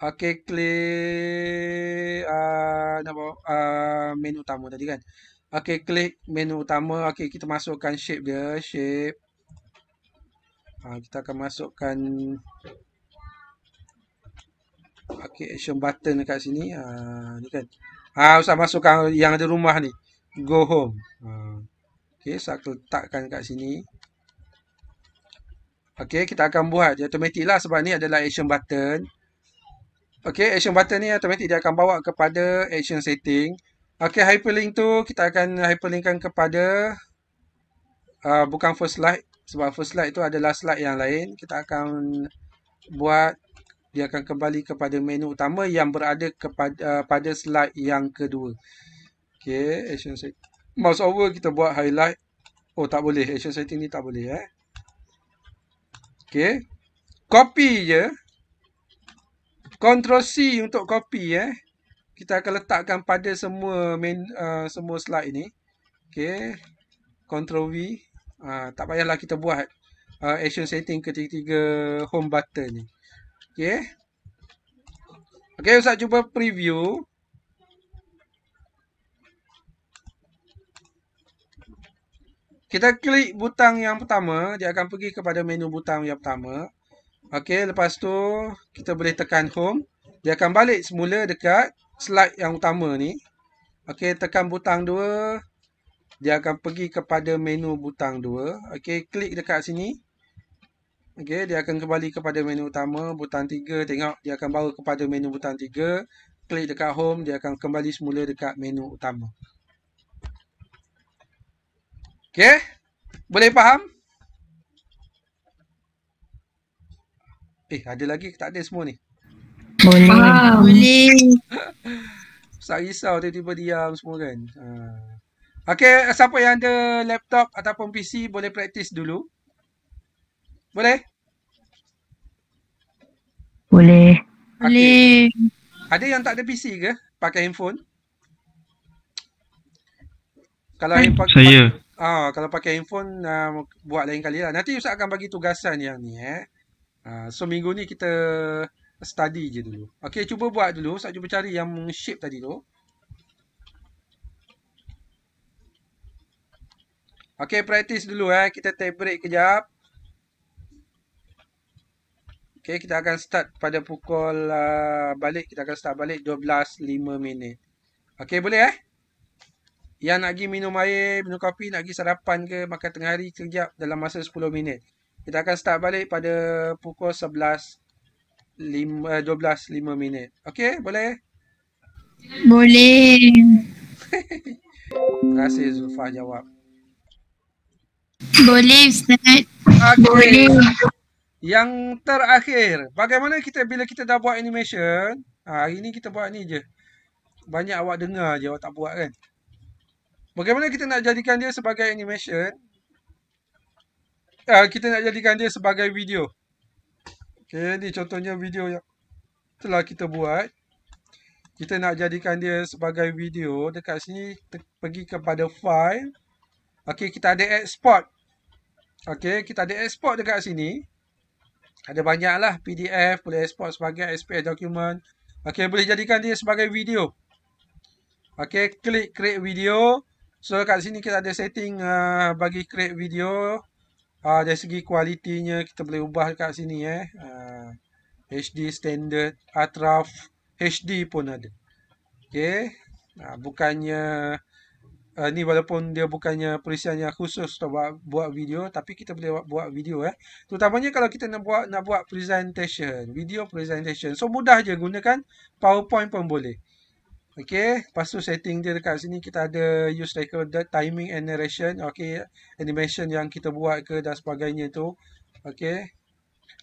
Okey, klik uh, uh, menu utama tadi kan. Okey, klik menu utama. Okey, kita masukkan shape dia. Shape. Ha, kita akan masukkan okay, action button dekat sini. Ha, ni kan. Ha, usah masukkan yang ada rumah ni. Go home. Ha. Okey, saya so letakkan dekat sini. Okey, kita akan buat. Dia automatik lah sebab ni adalah action button. Okey, action button ni automatik dia akan bawa kepada action setting. Okey. Okay, hyperlink tu kita akan hyperlinkkan kepada uh, bukan first slide sebab first slide tu adalah slide yang lain. Kita akan buat dia akan kembali kepada menu utama yang berada kepada uh, pada slide yang kedua. Okay, action set. Mouse over kita buat highlight. Oh, tak boleh. Action setting ni tak boleh. Eh? Okay. Copy je. Ctrl C untuk copy. Eh? kita akan letakkan pada semua main uh, semua slide ini. okay? Control V. Uh, tak payahlah kita buat uh, action setting ketiga-tiga home button ni. okay? Okay, ustaz cuba preview. Kita klik butang yang pertama, dia akan pergi kepada menu butang yang pertama. Okay, lepas tu kita boleh tekan home. Dia akan balik semula dekat slide yang utama ni. Okey, tekan butang 2. Dia akan pergi kepada menu butang 2. Okey, klik dekat sini. Okey, dia akan kembali kepada menu utama. Butang 3, tengok. Dia akan bawa kepada menu butang 3. Klik dekat home. Dia akan kembali semula dekat menu utama. Okey. Boleh faham? Eh, ada lagi ke tak ada semua ni? Boleh. Faham. Saya risau tiba-tiba diam semua kan. Ha. Okay, siapa yang ada laptop ataupun PC boleh praktis dulu. Boleh? Boleh. Okay. Boleh. Ada yang tak ada PC ke? Pakai handphone? Kalau Saya. Pak- ah, ha, kalau pakai handphone, uh, buat lain kali lah. Nanti Ustaz akan bagi tugasan yang ni. Eh. Uh, so, minggu ni kita study je dulu. Okey, cuba buat dulu. Saya cuba cari yang shape tadi tu. Okey, practice dulu eh. Kita take break kejap. Okey, kita akan start pada pukul uh, balik. Kita akan start balik 12.05 minit. Okey, boleh eh? Yang nak pergi minum air, minum kopi, nak pergi sarapan ke, makan tengah hari kejap dalam masa 10 minit. Kita akan start balik pada pukul 11.05. 12 5 eh, minit. Okey, boleh? Boleh. Terima kasih Zulfa jawab. Boleh Ustaz. Okay. Boleh. Yang terakhir, bagaimana kita bila kita dah buat animation, ha, hari ni kita buat ni je. Banyak awak dengar je, awak tak buat kan? Bagaimana kita nak jadikan dia sebagai animation? Uh, kita nak jadikan dia sebagai video. Okay, ni contohnya video yang telah kita buat. Kita nak jadikan dia sebagai video. Dekat sini pergi kepada file. Okay, kita ada export. Okay, kita ada export dekat sini. Ada banyaklah PDF boleh export sebagai SPS document. Okay, boleh jadikan dia sebagai video. Okay, klik create video. So, kat sini kita ada setting uh, bagi create video. Ah uh, dari segi kualitinya kita boleh ubah dekat sini eh. Uh, ah, HD standard, Atraf HD pun ada. Okey. Uh, bukannya uh, ni walaupun dia bukannya perisiannya khusus untuk buat, buat video tapi kita boleh buat, buat video eh. Terutamanya kalau kita nak buat nak buat presentation, video presentation. So mudah je gunakan PowerPoint pun boleh. Okay, lepas tu setting dia dekat sini kita ada use record timing and narration, Okay, animation yang kita buat ke dan sebagainya tu. okay.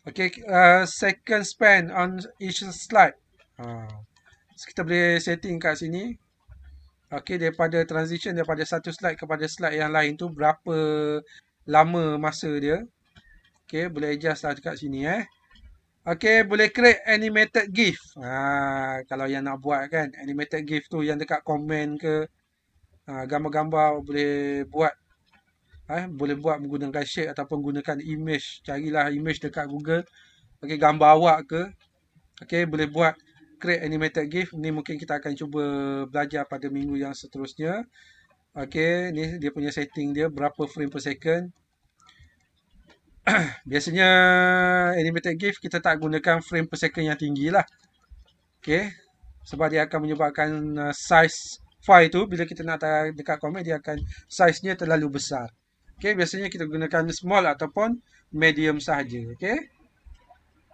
Okay, uh, second span on each slide. Ha. So, kita boleh setting kat sini. Okay, daripada transition daripada satu slide kepada slide yang lain tu berapa lama masa dia. Okay, boleh adjust lah dekat sini eh. Okay, boleh create animated GIF. Ha, kalau yang nak buat kan, animated GIF tu yang dekat komen ke, ha, gambar-gambar boleh buat. Eh, boleh buat menggunakan shape ataupun gunakan image. Carilah image dekat Google. Okay, gambar awak ke. Okay, boleh buat create animated GIF. Ni mungkin kita akan cuba belajar pada minggu yang seterusnya. Okay, ni dia punya setting dia. Berapa frame per second. (clears throat) biasanya animated GIF kita tak gunakan frame per second yang tinggi lah. Okay. Sebab dia akan menyebabkan uh, size file tu bila kita nak taruh dekat komik dia akan nya terlalu besar. Okay. Biasanya kita gunakan small ataupun medium sahaja. Okay.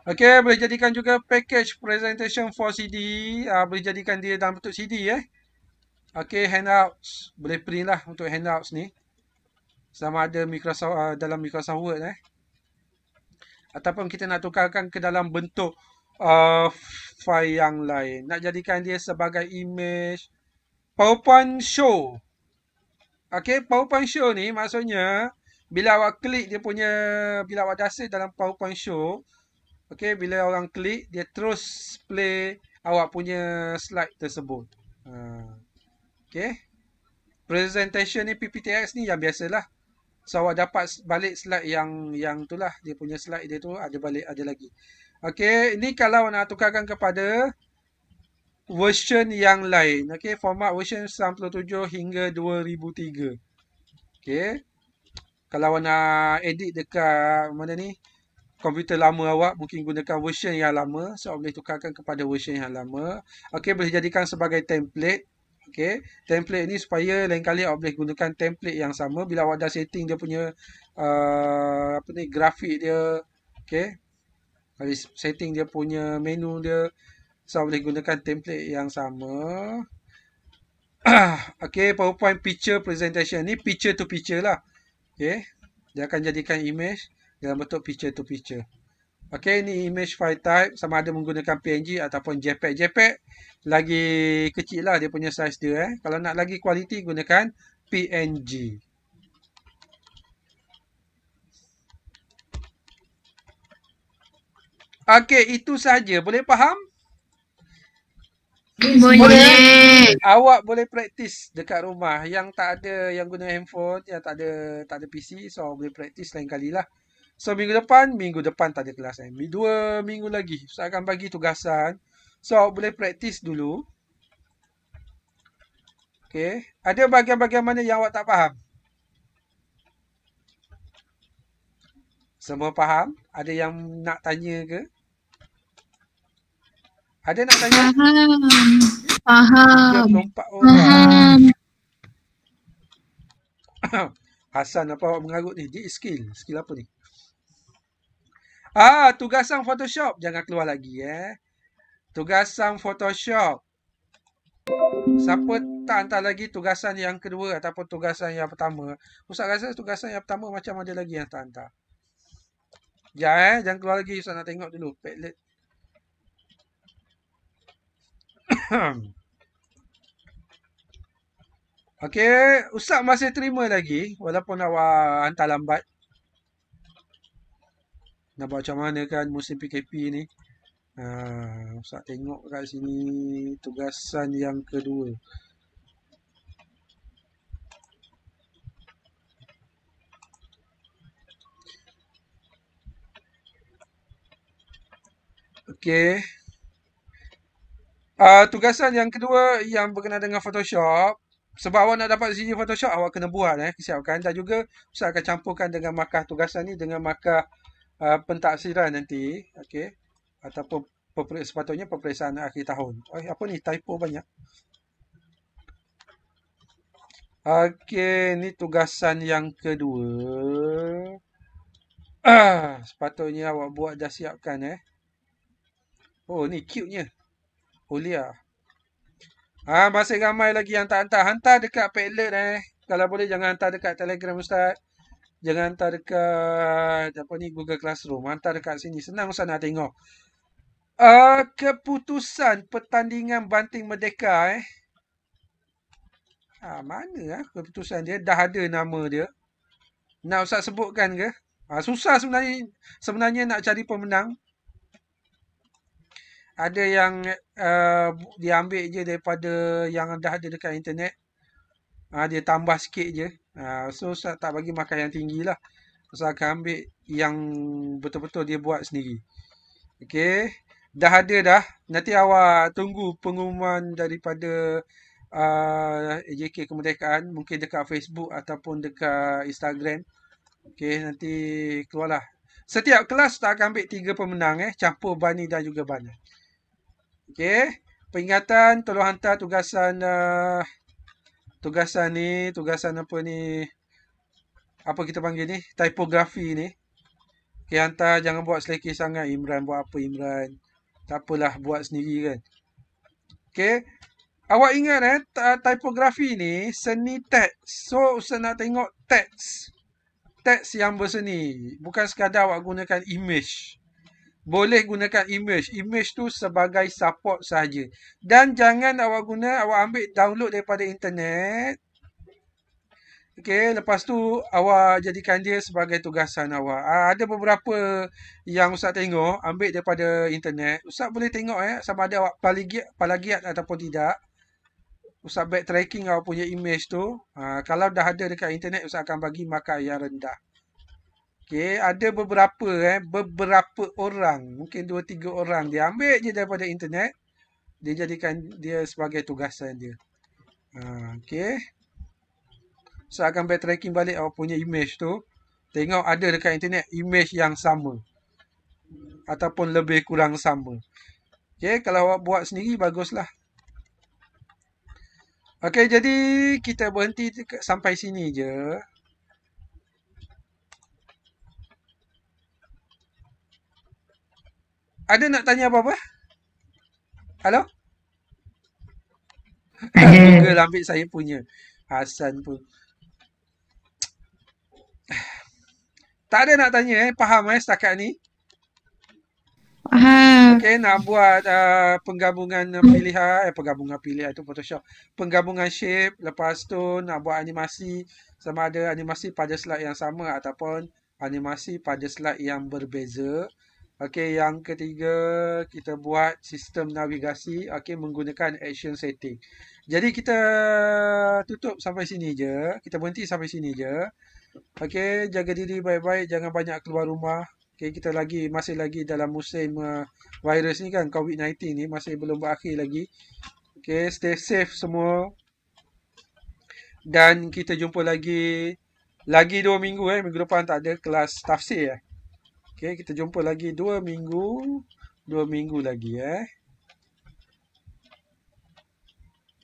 Okay. Boleh jadikan juga package presentation for CD. Uh, ah, boleh jadikan dia dalam bentuk CD eh. Okay. Handouts. Boleh print lah untuk handouts ni. Sama ada Microsoft uh, dalam Microsoft Word eh ataupun kita nak tukarkan ke dalam bentuk uh, file yang lain. Nak jadikan dia sebagai image PowerPoint show. Okey, PowerPoint show ni maksudnya bila awak klik dia punya bila awak dah save dalam PowerPoint show, okey bila orang klik dia terus play awak punya slide tersebut. Ha. Okey. Presentation ni PPTX ni yang biasalah. So awak dapat balik slide yang yang itulah dia punya slide dia tu ada balik ada lagi. Okey, ini kalau nak tukarkan kepada version yang lain. Okey, format version 97 hingga 2003. Okey. Kalau nak edit dekat mana ni? Komputer lama awak mungkin gunakan version yang lama. So, boleh tukarkan kepada version yang lama. Okey, boleh jadikan sebagai template. Okay. Template ni supaya lain kali awak boleh gunakan template yang sama bila awak dah setting dia punya uh, apa ni grafik dia. Okay. Habis setting dia punya menu dia. So, boleh gunakan template yang sama. (clears throat) okay, PowerPoint picture presentation ni picture to picture lah. Okay. Dia akan jadikan image dalam bentuk picture to picture. Okey, ni image file type sama ada menggunakan PNG ataupun JPEG. JPEG lagi kecil lah dia punya size dia. Eh. Kalau nak lagi kualiti gunakan PNG. Okey, itu saja. Boleh faham? Boleh. Awak boleh praktis dekat rumah. Yang tak ada, yang guna handphone, yang tak ada tak ada PC, so boleh praktis lain kali lah. So minggu depan, minggu depan tak ada kelas eh. Dua minggu lagi. So akan bagi tugasan. So boleh praktis dulu. Okay. Ada bahagian-bahagian mana yang awak tak faham? Semua faham? Ada yang nak tanya ke? Ada nak tanya? Faham. Faham. Faham. (coughs) Hasan apa awak mengarut ni? Dia skill. Skill apa ni? Ah, tugasan Photoshop. Jangan keluar lagi, eh. Tugasan Photoshop. Siapa tak hantar lagi tugasan yang kedua ataupun tugasan yang pertama. Ustaz rasa tugasan yang pertama macam ada lagi yang tak hantar. Sekejap, ya, eh. Jangan keluar lagi. Ustaz nak tengok dulu. Padlet. (coughs) Okey, Ustaz masih terima lagi walaupun awak hantar lambat. Nak buat macam mana kan musim PKP ni uh, ah, Saya tengok kat sini Tugasan yang kedua Okay Uh, ah, tugasan yang kedua yang berkenaan dengan Photoshop Sebab awak nak dapat sini Photoshop Awak kena buat eh, kesiapkan Dan juga saya akan campurkan dengan markah tugasan ni Dengan markah uh, pentaksiran nanti okey ataupun peperiksa, sepatutnya peperiksaan akhir tahun. Oi, apa ni typo banyak? Okey, ni tugasan yang kedua. Ah, sepatutnya awak buat dah siapkan eh. Oh, ni cute-nya. Ulia. Ah, masih ramai lagi yang tak hantar. Hantar dekat Padlet eh. Kalau boleh jangan hantar dekat Telegram Ustaz jangan hantar dekat apa ni Google Classroom hantar dekat sini senang usah nak tengok uh, keputusan pertandingan banting merdeka eh ha, mana lah keputusan dia dah ada nama dia nak usah sebutkan ke ha, susah sebenarnya sebenarnya nak cari pemenang ada yang uh, diambil je daripada yang dah ada dekat internet ha, dia tambah sikit je. Ha, so ustaz tak bagi makan yang tinggi lah. Ustaz akan ambil yang betul-betul dia buat sendiri. Okay. Dah ada dah. Nanti awak tunggu pengumuman daripada uh, ah, AJK Kemerdekaan. Mungkin dekat Facebook ataupun dekat Instagram. Okay. Nanti keluarlah. Setiap kelas tak akan ambil tiga pemenang eh. Campur bani dan juga bani. Okey, Peringatan, tolong hantar tugasan uh, tugasan ni, tugasan apa ni, apa kita panggil ni, typography ni. Okay, hantar jangan buat seleki sangat Imran, buat apa Imran. Tak apalah, buat sendiri kan. Okay, awak ingat eh, typography ni, seni teks. So, usah nak tengok teks. Teks yang berseni, bukan sekadar awak gunakan image boleh gunakan image. Image tu sebagai support saja. Dan jangan awak guna, awak ambil download daripada internet. Okey, lepas tu awak jadikan dia sebagai tugasan awak. Ah, ada beberapa yang Ustaz tengok, ambil daripada internet. Ustaz boleh tengok eh, sama ada awak palagiat, palagiat ataupun tidak. Ustaz backtracking awak punya image tu. Ha, kalau dah ada dekat internet, Ustaz akan bagi markah yang rendah. Okay, ada beberapa eh beberapa orang, mungkin dua tiga orang dia ambil je daripada internet, dia jadikan dia sebagai tugasan dia. Ha, okey. So akan backtracking balik awak punya image tu. Tengok ada dekat internet image yang sama ataupun lebih kurang sama. Okay, kalau awak buat sendiri baguslah. Okay, jadi kita berhenti sampai sini je. Ada nak tanya apa-apa? Hello? (laughs) Google ambil saya punya. Hasan pun. Tak ada nak tanya eh. Faham eh setakat ni? Faham. Okay nak buat uh, penggabungan hmm. pilihan. Eh penggabungan pilihan tu Photoshop. Penggabungan shape. Lepas tu nak buat animasi. Sama ada animasi pada slide yang sama ataupun animasi pada slide yang berbeza. Okey, yang ketiga kita buat sistem navigasi okey menggunakan action setting. Jadi kita tutup sampai sini je, kita berhenti sampai sini je. Okey, jaga diri baik-baik, jangan banyak keluar rumah. Okey, kita lagi masih lagi dalam musim uh, virus ni kan COVID-19 ni masih belum berakhir lagi. Okey, stay safe semua. Dan kita jumpa lagi lagi 2 minggu eh minggu depan tak ada kelas tafsir eh. Ya? Okay, kita jumpa lagi dua minggu. dua minggu lagi eh.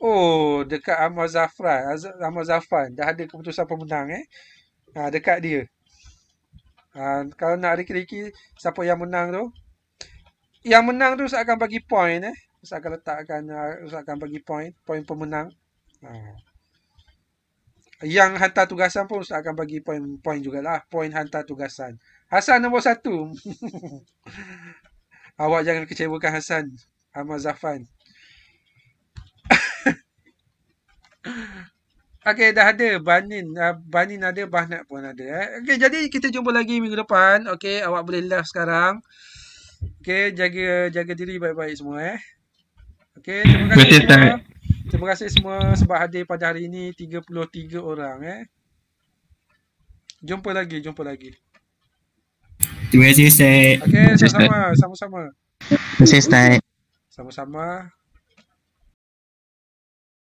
Oh, dekat Ahmad Zafran. Ahmad Zafran. Dah ada keputusan pemenang eh. Ha, dekat dia. Ha, kalau nak riki-riki siapa yang menang tu. Yang menang tu saya akan bagi point eh. Saya akan letakkan, saya ha, akan bagi point. Point pemenang. Ha. Yang hantar tugasan pun saya akan bagi point-point jugalah. Point hantar tugasan. Hasan nombor satu. (laughs) Awak jangan kecewakan Hasan. Ahmad Zafan. (laughs) Okey dah ada Banin uh, Banin ada Bahnat pun ada eh. Okey jadi kita jumpa lagi minggu depan Okey awak boleh live sekarang Okey jaga jaga diri baik-baik semua eh Okey terima kasih Terima kasih, semua. terima kasih semua sebab hadir pada hari ini 33 orang eh Jumpa lagi jumpa lagi Terima kasih Ustaz. Okey, sama-sama. Sama-sama. Terima kasih Ustaz. Sama-sama.